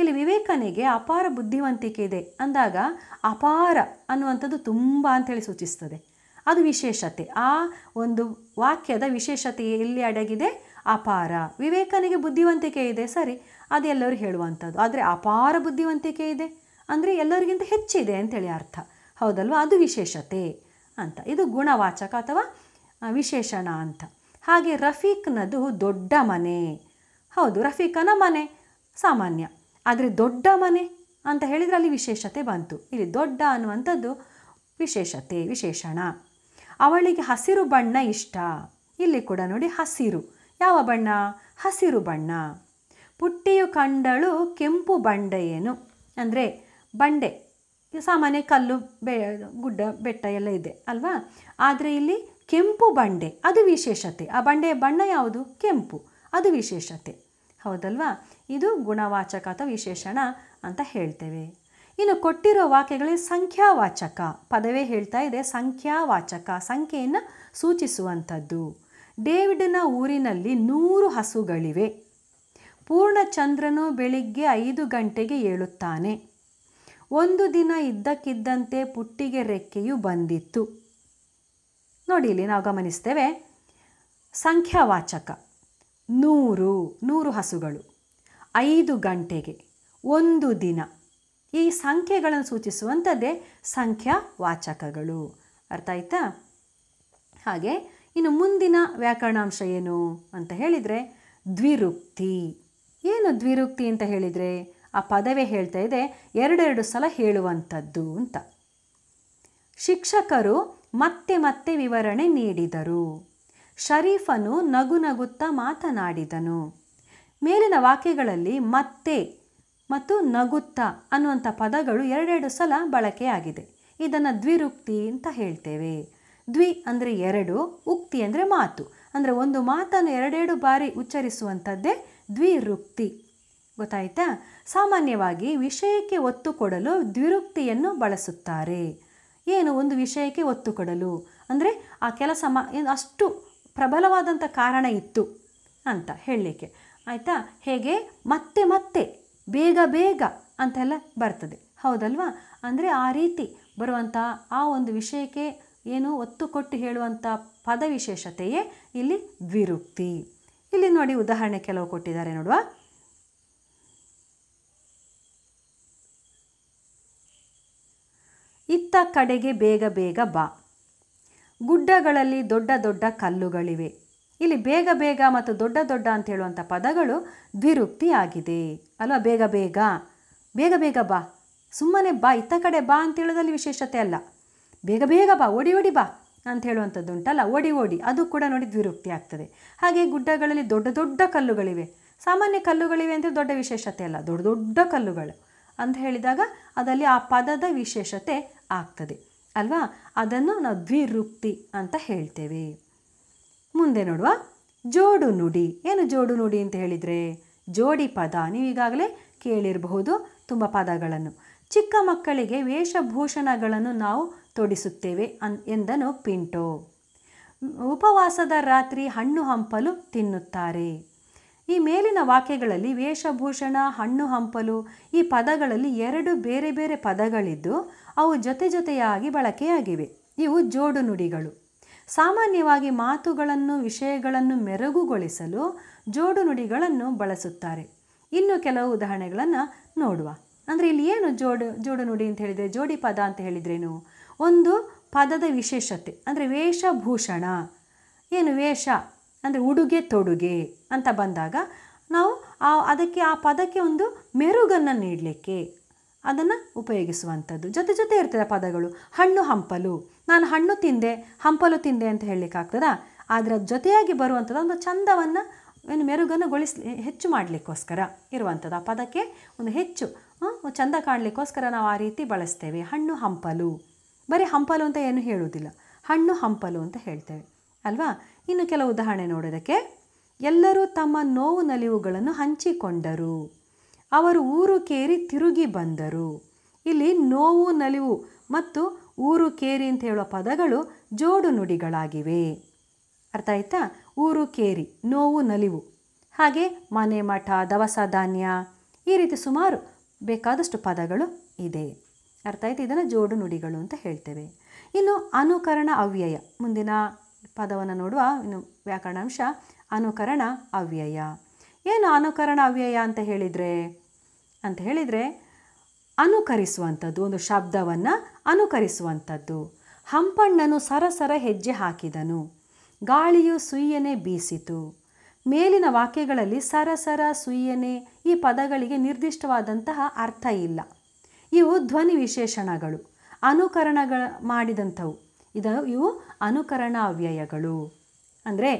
ಇಲ್ಲಿ ವಿವೇಕನಿಗೆ ಅಪಾರ ಬುದ್ಧಿವಂತಿಕೆ ಇದೆ ಅಂದಾಗ ಅಪಾರ ಅನ್ನುವಂಥದ್ದು ತುಂಬ ಅಂಥೇಳಿ ಸೂಚಿಸ್ತದೆ ಅದು ವಿಶೇಷತೆ ಆ ಒಂದು ವಾಕ್ಯದ ವಿಶೇಷತೆ ಎಲ್ಲಿ ಅಡಗಿದೆ ಅಪಾರ ವಿವೇಕನಿಗೆ ಬುದ್ಧಿವಂತಿಕೆ ಇದೆ ಸರಿ ಅದು ಎಲ್ಲರೂ ಹೇಳುವಂಥದ್ದು ಆದರೆ ಅಪಾರ ಬುದ್ಧಿವಂತಿಕೆ ಇದೆ ಅಂದರೆ ಎಲ್ಲರಿಗಿಂತ ಹೆಚ್ಚಿದೆ ಅಂತೇಳಿ ಅರ್ಥ ಹೌದಲ್ವಾ ಅದು ವಿಶೇಷತೆ ಅಂತ ಇದು ಗುಣವಾಚಕ ಅಥವಾ ವಿಶೇಷಣ ಅಂತ ಹಾಗೆ ರಫೀಕ್ನದು ದೊಡ್ಡ ಮನೆ ಹೌದು ರಫೀಕನ ಮನೆ ಸಾಮಾನ್ಯ ಆದರೆ ದೊಡ್ಡ ಮನೆ ಅಂತ ಹೇಳಿದರೆ ಅಲ್ಲಿ ವಿಶೇಷತೆ ಬಂತು ಇಲ್ಲಿ ದೊಡ್ಡ ಅನ್ನುವಂಥದ್ದು ವಿಶೇಷತೆ ವಿಶೇಷಣ ಅವಳಿಗೆ ಹಸಿರು ಬಣ್ಣ ಇಷ್ಟ ಇಲ್ಲಿ ಕೂಡ ನೋಡಿ ಹಸಿರು ಯಾವ ಬಣ್ಣ ಹಸಿರು ಬಣ್ಣ ಪುಟ್ಟಿಯು ಕಂಡಳು ಕೆಂಪು ಬಂಡೆಯೇನು ಅಂದರೆ ಬಂಡೆ ಸಾಮಾನ್ಯ ಕಲ್ಲು ಬೆ ಗುಡ್ಡ ಬೆಟ್ಟ ಎಲ್ಲ ಇದೆ ಅಲ್ವಾ ಆದರೆ ಇಲ್ಲಿ ಕೆಂಪು ಬಂಡೆ ಅದು ವಿಶೇಷತೆ ಆ ಬಂಡೆಯ ಬಣ್ಣ ಯಾವುದು ಕೆಂಪು ಅದು ವಿಶೇಷತೆ ಹೌದಲ್ವಾ ಇದು ಗುಣವಾಚಕ ಅಥವಾ ವಿಶೇಷಣ ಅಂತ ಹೇಳ್ತೇವೆ ಇನ್ನು ಕೊಟ್ಟಿರೋ ವಾಕ್ಯಗಳಿಗೆ ಸಂಖ್ಯಾವಾಚಕ ಪದವೇ ಹೇಳ್ತಾ ಇದೆ ಸಂಖ್ಯಾವಾಚಕ ಸಂಖ್ಯೆಯನ್ನು ಸೂಚಿಸುವಂಥದ್ದು ಡೇವಿಡ್ನ ಊರಿನಲ್ಲಿ ನೂರು ಹಸುಗಳಿವೆ ಪೂರ್ಣಚಂದ್ರನು ಬೆಳಿಗ್ಗೆ ಐದು ಗಂಟೆಗೆ ಏಳುತ್ತಾನೆ ಒಂದು ದಿನ ಇದ್ದಕ್ಕಿದ್ದಂತೆ ಪುಟ್ಟಿಗೆ ರೆಕ್ಕೆಯು ಬಂದಿತ್ತು ನೋಡಿ ಇಲ್ಲಿ ನಾವು ಗಮನಿಸ್ತೇವೆ ಸಂಖ್ಯಾವಾಚಕ ನೂರು ನೂರು ಹಸುಗಳು ಐದು ಗಂಟೆಗೆ ಒಂದು ದಿನ ಈ ಸಂಖ್ಯೆಗಳನ್ನು ಸೂಚಿಸುವಂಥದ್ದೇ ವಾಚಕಗಳು ಅರ್ಥ ಆಯ್ತಾ ಹಾಗೆ ಇನ್ನು ಮುಂದಿನ ವ್ಯಾಕರಣಾಂಶ ಏನು ಅಂತ ಹೇಳಿದರೆ ದ್ವಿರುಕ್ತಿ ಏನು ದ್ವಿರುಕ್ತಿ ಅಂತ ಹೇಳಿದರೆ ಆ ಪದವೇ ಹೇಳ್ತಾ ಇದೆ ಎರಡೆರಡು ಸಲ ಹೇಳುವಂಥದ್ದು ಅಂತ ಶಿಕ್ಷಕರು ಮತ್ತೆ ಮತ್ತೆ ವಿವರಣೆ ನೀಡಿದರು ಶರೀಫನು ನಗು ನಗುತ್ತಾ ಮಾತನಾಡಿದನು ಮೇಲಿನ ವಾಕ್ಯಗಳಲ್ಲಿ ಮತ್ತೆ ಮತ್ತು ನಗುತ್ತಾ ಅನ್ನುವಂಥ ಪದಗಳು ಎರಡೆರಡು ಸಲ ಬಳಕೆಯಾಗಿದೆ ಇದನ್ನು ದ್ವಿರುಕ್ತಿ ಅಂತ ಹೇಳ್ತೇವೆ ದ್ವಿ ಅಂದರೆ ಎರಡು ಉಕ್ತಿ ಅಂದರೆ ಮಾತು ಅಂದರೆ ಒಂದು ಮಾತನ್ನು ಎರಡೆರಡು ಬಾರಿ ಉಚ್ಚರಿಸುವಂಥದ್ದೇ ದ್ವಿರುಕ್ತಿ ಗೊತ್ತಾಯ್ತಾ ಸಾಮಾನ್ಯವಾಗಿ ವಿಷಯಕ್ಕೆ ಒತ್ತು ಕೊಡಲು ದ್ವಿರುಕ್ತಿಯನ್ನು ಬಳಸುತ್ತಾರೆ ಏನು ಒಂದು ವಿಷಯಕ್ಕೆ ಒತ್ತು ಕೊಡಲು ಅಂದರೆ ಆ ಕೆಲಸ ಮಾ ಅಷ್ಟು ಪ್ರಬಲವಾದಂಥ ಕಾರಣ ಇತ್ತು ಅಂತ ಹೇಳಲಿಕ್ಕೆ ಆಯಿತಾ ಹೇಗೆ ಮತ್ತೆ ಮತ್ತೆ ಬೇಗ ಬೇಗ ಅಂತೆಲ್ಲ ಬರ್ತದೆ ಹೌದಲ್ವಾ ಅಂದರೆ ಆ ರೀತಿ ಬರುವಂಥ ಆ ಒಂದು ವಿಷಯಕ್ಕೆ ಏನು ಒತ್ತು ಕೊಟ್ಟು ಹೇಳುವಂಥ ಪದವಿಶೇಷತೆಯೇ ಇಲ್ಲಿ ದ್ವಿರುಕ್ತಿ ಇಲ್ಲಿ ನೋಡಿ ಉದಾಹರಣೆ ಕೆಲವು ಕೊಟ್ಟಿದ್ದಾರೆ ನೋಡುವ ಇತ್ತ ಕಡೆಗೆ ಬೇಗ ಬೇಗ ಬಾ ಗುಡ್ಡಗಳಲ್ಲಿ ದೊಡ್ಡ ದೊಡ್ಡ ಕಲ್ಲುಗಳಿವೆ ಇಲ್ಲಿ ಬೇಗ ಬೇಗ ಮತ್ತು ದೊಡ್ಡ ದೊಡ್ಡ ಅಂತ ಹೇಳುವಂಥ ಪದಗಳು ದ್ವಿರುಕ್ತಿ ಆಗಿದೆ ಅಲ್ವಾ ಬೇಗ ಬೇಗ ಬೇಗ ಬೇಗ ಬಾ ಸುಮ್ಮನೆ ಬಾ ಇತ್ತ ಕಡೆ ಬಾ ಅಂತ ಹೇಳೋದಲ್ಲಿ ವಿಶೇಷತೆ ಅಲ್ಲ ಬೇಗ ಬೇಗ ಬಾ ಓಡಿ ಓಡಿ ಬಾ ಅಂತ ಹೇಳುವಂಥದ್ದು ಉಂಟಲ್ಲ ಓಡಿ ಓಡಿ ಅದು ಕೂಡ ನೋಡಿ ದ್ವಿರುಕ್ತಿ ಆಗ್ತದೆ ಹಾಗೆ ಗುಡ್ಡಗಳಲ್ಲಿ ದೊಡ್ಡ ದೊಡ್ಡ ಕಲ್ಲುಗಳಿವೆ ಸಾಮಾನ್ಯ ಕಲ್ಲುಗಳಿವೆ ಅಂದರೆ ದೊಡ್ಡ ವಿಶೇಷತೆ ಅಲ್ಲ ದೊಡ್ಡ ದೊಡ್ಡ ಕಲ್ಲುಗಳು ಅಂತ ಹೇಳಿದಾಗ ಅದರಲ್ಲಿ ಆ ಪದದ ವಿಶೇಷತೆ ಆಗ್ತದೆ ಅಲ್ವಾ ಅದನ್ನು ನಾವು ದ್ವಿರುಕ್ತಿ ಅಂತ ಹೇಳ್ತೇವೆ ಮುಂದೆ ನೋಡುವ ಜೋಡು ನುಡಿ ಏನು ಜೋಡು ನುಡಿ ಅಂತ ಹೇಳಿದರೆ ಜೋಡಿ ಪದ ಈಗಾಗಲೇ ಕೇಳಿರಬಹುದು ತುಂಬ ಪದಗಳನ್ನು ಚಿಕ್ಕ ಮಕ್ಕಳಿಗೆ ವೇಷಭೂಷಣಗಳನ್ನು ನಾವು ತೊಡಿಸುತ್ತೇವೆ ಅನ್ ಎಂದನು ಪಿಂಟೋ ಉಪವಾಸದ ರಾತ್ರಿ ಹಣ್ಣು ಹಂಪಲು ತಿನ್ನುತ್ತಾರೆ ಈ ಮೇಲಿನ ವಾಕ್ಯಗಳಲ್ಲಿ ವೇಷಭೂಷಣ ಹಣ್ಣು ಹಂಪಲು ಈ ಪದಗಳಲ್ಲಿ ಎರಡು ಬೇರೆ ಬೇರೆ ಪದಗಳಿದ್ದು ಅವು ಜೊತೆ ಜೊತೆಯಾಗಿ ಬಳಕೆಯಾಗಿವೆ ಇವು ಜೋಡು ನುಡಿಗಳು ಸಾಮಾನ್ಯವಾಗಿ ಮಾತುಗಳನ್ನು ವಿಷಯಗಳನ್ನು ಮೆರುಗುಗೊಳಿಸಲು ಜೋಡು ನುಡಿಗಳನ್ನು ಬಳಸುತ್ತಾರೆ ಇನ್ನು ಕೆಲವು ಉದಾಹರಣೆಗಳನ್ನು ನೋಡುವ ಅಂದರೆ ಇಲ್ಲಿ ಏನು ಜೋಡು ಜೋಡು ನುಡಿ ಅಂತ ಹೇಳಿದರೆ ಜೋಡಿ ಪದ ಅಂತ ಹೇಳಿದ್ರೇನು ಒಂದು ಪದದ ವಿಶೇಷತೆ ಅಂದರೆ ವೇಷಭೂಷಣ ಏನು ವೇಷ ಅಂದರೆ ಉಡುಗೆ ತೊಡುಗೆ ಅಂತ ಬಂದಾಗ ನಾವು ಆ ಅದಕ್ಕೆ ಆ ಪದಕ್ಕೆ ಒಂದು ಮೆರುಗನ್ನು ನೀಡಲಿಕ್ಕೆ ಅದನ್ನು ಉಪಯೋಗಿಸುವಂಥದ್ದು ಜೊತೆ ಜೊತೆ ಇರ್ತದೆ ಪದಗಳು ಹಣ್ಣು ಹಂಪಲು ನಾನು ಹಣ್ಣು ತಿಂದೆ ಹಂಪಲು ತಿಂದೆ ಅಂತ ಆದರೆ ಅದು ಜೊತೆಯಾಗಿ ಬರುವಂಥದ್ದು ಒಂದು ಚಂದವನ್ನು ಏನು ಮೆರುಗನ್ನು ಹೆಚ್ಚು ಮಾಡಲಿಕ್ಕೋಸ್ಕರ ಇರುವಂಥದ್ದು ಆ ಪದಕ್ಕೆ ಒಂದು ಹೆಚ್ಚು ಚಂದ ಕಾಣಲಿಕ್ಕೋಸ್ಕರ ನಾವು ಆ ರೀತಿ ಬಳಸ್ತೇವೆ ಹಣ್ಣು ಹಂಪಲು ಬರೀ ಹಂಪಲು ಅಂತ ಏನು ಹೇಳುವುದಿಲ್ಲ ಹಣ್ಣು ಹಂಪಲು ಅಂತ ಹೇಳ್ತೇವೆ ಅಲ್ವಾ ಇನ್ನು ಕೆಲವು ಉದಾಹರಣೆ ನೋಡೋದಕ್ಕೆ ಎಲ್ಲರೂ ತಮ್ಮ ನೋವು ನಲಿವುಗಳನ್ನು ಹಂಚಿಕೊಂಡರು ಅವರು ಊರು ಕೇರಿ ತಿರುಗಿ ಬಂದರು ಇಲ್ಲಿ ನೋವು ನಲಿವು ಮತ್ತು ಊರು ಕೇರಿ ಅಂತ ಹೇಳುವ ಪದಗಳು ಜೋಡು ನುಡಿಗಳಾಗಿವೆ ಅರ್ಥ ಆಯ್ತಾ ಊರು ಕೇರಿ ನೋವು ನಲಿವು ಹಾಗೆ ಮನೆ ಮಠ ದವಸ ಧಾನ್ಯ ಈ ರೀತಿ ಸುಮಾರು ಬೇಕಾದಷ್ಟು ಪದಗಳು ಇದೆ ಅರ್ಥ ಆಯ್ತು ಇದನ್ನು ಜೋಡು ನುಡಿಗಳು ಅಂತ ಹೇಳ್ತೇವೆ ಇನ್ನು ಅನುಕರಣ ಅವ್ಯಯ ಮುಂದಿನ ಪದವನ್ನು ನೋಡುವ ಇನ್ನು ವ್ಯಾಕರಣಾಂಶ ಅನುಕರಣ ಅವ್ಯಯ ಏನು ಅನುಕರಣ ಅವ್ಯಯ ಅಂತ ಹೇಳಿದರೆ ಅಂತ ಹೇಳಿದರೆ ಅನುಕರಿಸುವಂಥದ್ದು ಒಂದು ಶಬ್ದವನ್ನು ಅನುಕರಿಸುವಂಥದ್ದು ಹಂಪಣ್ಣನು ಸರಸರ ಹೆಜ್ಜೆ ಹಾಕಿದನು ಗಾಳಿಯು ಸುಯ್ಯನೆ ಬೀಸಿತು ಮೇಲಿನ ವಾಕ್ಯಗಳಲ್ಲಿ ಸರಸರ ಸುಯ್ಯನೆ ಈ ಪದಗಳಿಗೆ ನಿರ್ದಿಷ್ಟವಾದಂತಹ ಅರ್ಥ ಇಲ್ಲ ಇವು ಧ್ವನಿ ವಿಶೇಷಣಗಳು ಅನುಕರಣಗಳ ಮಾಡಿದಂಥವು ಇದು ಇವು ಅನುಕರಣ ಅವ್ಯಯಗಳು ಅಂದರೆ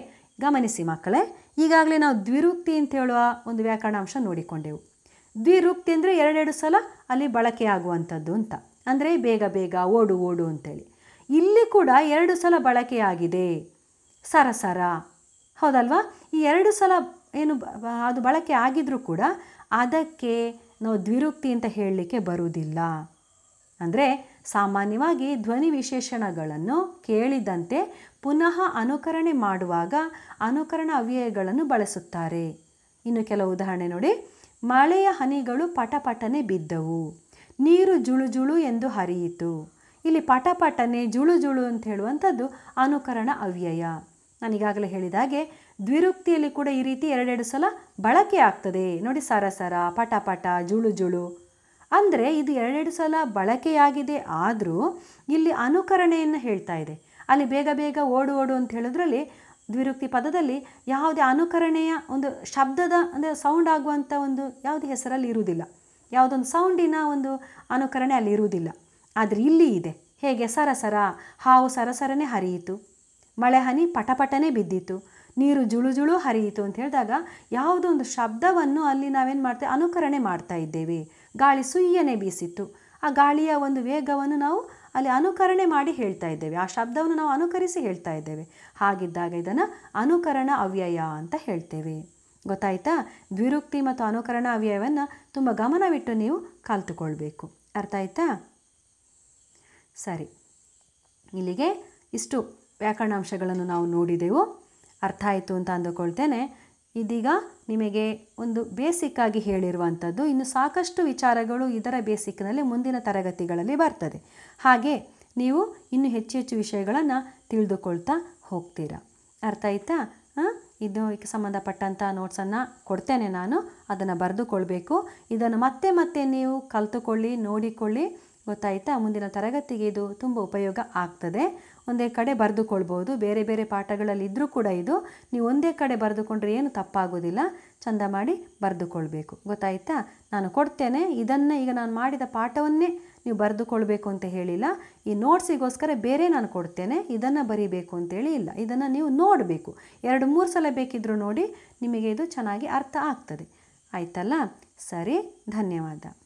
ಗಮನಿಸಿ ಮಕ್ಕಳೇ ಈಗಾಗಲೇ ನಾವು ದ್ವಿರುಕ್ತಿ ಅಂತ ಹೇಳುವ ಒಂದು ವ್ಯಾಕರಣಾಂಶ ನೋಡಿಕೊಂಡೆವು ದ್ವಿರುಕ್ತಿ ಅಂದರೆ ಎರಡೆರಡು ಸಲ ಅಲ್ಲಿ ಬಳಕೆ ಆಗುವಂಥದ್ದು ಅಂತ ಅಂದರೆ ಬೇಗ ಬೇಗ ಓಡು ಓಡು ಅಂತೇಳಿ ಇಲ್ಲಿ ಕೂಡ ಎರಡು ಸಲ ಬಳಕೆಯಾಗಿದೆ ಸರಸರ ಹೌದಲ್ವಾ ಈ ಎರಡು ಸಲ ಏನು ಅದು ಬಳಕೆ ಆಗಿದ್ರೂ ಕೂಡ ಅದಕ್ಕೆ ನಾವು ದ್ವಿರುಕ್ತಿ ಅಂತ ಹೇಳಲಿಕ್ಕೆ ಬರುವುದಿಲ್ಲ ಅಂದರೆ ಸಾಮಾನ್ಯವಾಗಿ ಧ್ವನಿ ವಿಶೇಷಣಗಳನ್ನು ಕೇಳಿದಂತೆ ಪುನಃ ಅನುಕರಣೆ ಮಾಡುವಾಗ ಅನುಕರಣ ಅವ್ಯಯಗಳನ್ನು ಬಳಸುತ್ತಾರೆ ಇನ್ನು ಕೆಲವು ಉದಾಹರಣೆ ನೋಡಿ ಮಳೆಯ ಹನಿಗಳು ಪಟಪಟನೆ ಬಿದ್ದವು ನೀರು ಜುಳುಜುಳು ಎಂದು ಹರಿಯಿತು ಇಲ್ಲಿ ಪಟಪಟನೆ ಜುಳುಜುಳು ಅಂತ ಹೇಳುವಂಥದ್ದು ಅನುಕರಣ ಅವ್ಯಯ ನಾನೀಗಾಗಲೇ ಹೇಳಿದಾಗೆ ದ್ವಿರುಕ್ತಿಯಲ್ಲಿ ಕೂಡ ಈ ರೀತಿ ಎರಡೆರಡು ಸಲ ಬಳಕೆ ಆಗ್ತದೆ ನೋಡಿ ಸರಸರ ಪಟಪಟ ಜುಳು ಜುಳು ಅಂದರೆ ಇದು ಎರಡೆರಡು ಸಲ ಬಳಕೆಯಾಗಿದೆ ಆದರೂ ಇಲ್ಲಿ ಅನುಕರಣೆಯನ್ನು ಹೇಳ್ತಾ ಇದೆ ಅಲ್ಲಿ ಬೇಗ ಬೇಗ ಓಡು ಓಡು ಅಂತ ಹೇಳಿದ್ರಲ್ಲಿ ದ್ವಿರುಕ್ತಿ ಪದದಲ್ಲಿ ಯಾವುದೇ ಅನುಕರಣೆಯ ಒಂದು ಶಬ್ದದ ಅಂದರೆ ಸೌಂಡ್ ಆಗುವಂಥ ಒಂದು ಯಾವುದೇ ಹೆಸರಲ್ಲಿ ಇರುವುದಿಲ್ಲ ಯಾವುದೊಂದು ಸೌಂಡಿನ ಒಂದು ಅನುಕರಣೆ ಅಲ್ಲಿ ಇರುವುದಿಲ್ಲ ಆದರೆ ಇಲ್ಲಿ ಇದೆ ಹೇಗೆ ಸರಸರ ಹಾವು ಸರಸರನೇ ಹರಿಯಿತು ಮಳೆ ಹನಿ ಪಟಪಟನೆ ಬಿದ್ದಿತು ನೀರು ಜುಳು ಜುಳು ಹರಿಯಿತು ಅಂತ ಹೇಳಿದಾಗ ಯಾವುದೊಂದು ಒಂದು ಶಬ್ದವನ್ನು ಅಲ್ಲಿ ನಾವೇನು ಮಾಡ್ತೇವೆ ಅನುಕರಣೆ ಮಾಡ್ತಾ ಇದ್ದೇವೆ ಗಾಳಿ ಸುಯ್ಯನೆ ಬೀಸಿತ್ತು ಆ ಗಾಳಿಯ ಒಂದು ವೇಗವನ್ನು ನಾವು ಅಲ್ಲಿ ಅನುಕರಣೆ ಮಾಡಿ ಹೇಳ್ತಾ ಇದ್ದೇವೆ ಆ ಶಬ್ದವನ್ನು ನಾವು ಅನುಕರಿಸಿ ಹೇಳ್ತಾ ಇದ್ದೇವೆ ಹಾಗಿದ್ದಾಗ ಇದನ್ನು ಅನುಕರಣ ಅವ್ಯಯ ಅಂತ ಹೇಳ್ತೇವೆ ಗೊತ್ತಾಯ್ತಾ ದ್ವಿರುಕ್ತಿ ಮತ್ತು ಅನುಕರಣ ಅವ್ಯಯವನ್ನು ತುಂಬ ಗಮನವಿಟ್ಟು ನೀವು ಕಲ್ತುಕೊಳ್ಬೇಕು ಅರ್ಥ ಆಯ್ತಾ ಸರಿ ಇಲ್ಲಿಗೆ ಇಷ್ಟು ವ್ಯಾಕರಣಾಂಶಗಳನ್ನು ನಾವು ನೋಡಿದೆವು ಅರ್ಥ ಆಯಿತು ಅಂತ ಅಂದುಕೊಳ್ತೇನೆ ಇದೀಗ ನಿಮಗೆ ಒಂದು ಬೇಸಿಕ್ಕಾಗಿ ಹೇಳಿರುವಂಥದ್ದು ಇನ್ನು ಸಾಕಷ್ಟು ವಿಚಾರಗಳು ಇದರ ಬೇಸಿಕ್ನಲ್ಲಿ ಮುಂದಿನ ತರಗತಿಗಳಲ್ಲಿ ಬರ್ತದೆ ಹಾಗೆ ನೀವು ಇನ್ನು ಹೆಚ್ಚು ಹೆಚ್ಚು ವಿಷಯಗಳನ್ನು ತಿಳಿದುಕೊಳ್ತಾ ಹೋಗ್ತೀರಾ ಅರ್ಥ ಆಯಿತಾ ಇದಕ್ಕೆ ಸಂಬಂಧಪಟ್ಟಂಥ ನೋಟ್ಸನ್ನು ಕೊಡ್ತೇನೆ ನಾನು ಅದನ್ನು ಬರೆದುಕೊಳ್ಬೇಕು ಇದನ್ನು ಮತ್ತೆ ಮತ್ತೆ ನೀವು ಕಲ್ತುಕೊಳ್ಳಿ ನೋಡಿಕೊಳ್ಳಿ ಗೊತ್ತಾಯಿತಾ ಮುಂದಿನ ತರಗತಿಗೆ ಇದು ತುಂಬ ಉಪಯೋಗ ಆಗ್ತದೆ ಒಂದೇ ಕಡೆ ಬರೆದುಕೊಳ್ಬೋದು ಬೇರೆ ಬೇರೆ ಪಾಠಗಳಲ್ಲಿ ಇದ್ದರೂ ಕೂಡ ಇದು ನೀವು ಒಂದೇ ಕಡೆ ಬರೆದುಕೊಂಡ್ರೆ ಏನು ತಪ್ಪಾಗೋದಿಲ್ಲ ಚಂದ ಮಾಡಿ ಬರೆದುಕೊಳ್ಬೇಕು ಗೊತ್ತಾಯ್ತಾ ನಾನು ಕೊಡ್ತೇನೆ ಇದನ್ನು ಈಗ ನಾನು ಮಾಡಿದ ಪಾಠವನ್ನೇ ನೀವು ಬರೆದುಕೊಳ್ಬೇಕು ಅಂತ ಹೇಳಿಲ್ಲ ಈ ನೋಟ್ಸಿಗೋಸ್ಕರ ಬೇರೆ ನಾನು ಕೊಡ್ತೇನೆ ಇದನ್ನು ಬರೀಬೇಕು ಅಂತೇಳಿ ಇಲ್ಲ ಇದನ್ನು ನೀವು ನೋಡಬೇಕು ಎರಡು ಮೂರು ಸಲ ಬೇಕಿದ್ದರೂ ನೋಡಿ ನಿಮಗೆ ಇದು ಚೆನ್ನಾಗಿ ಅರ್ಥ ಆಗ್ತದೆ ಆಯ್ತಲ್ಲ ಸರಿ ಧನ್ಯವಾದ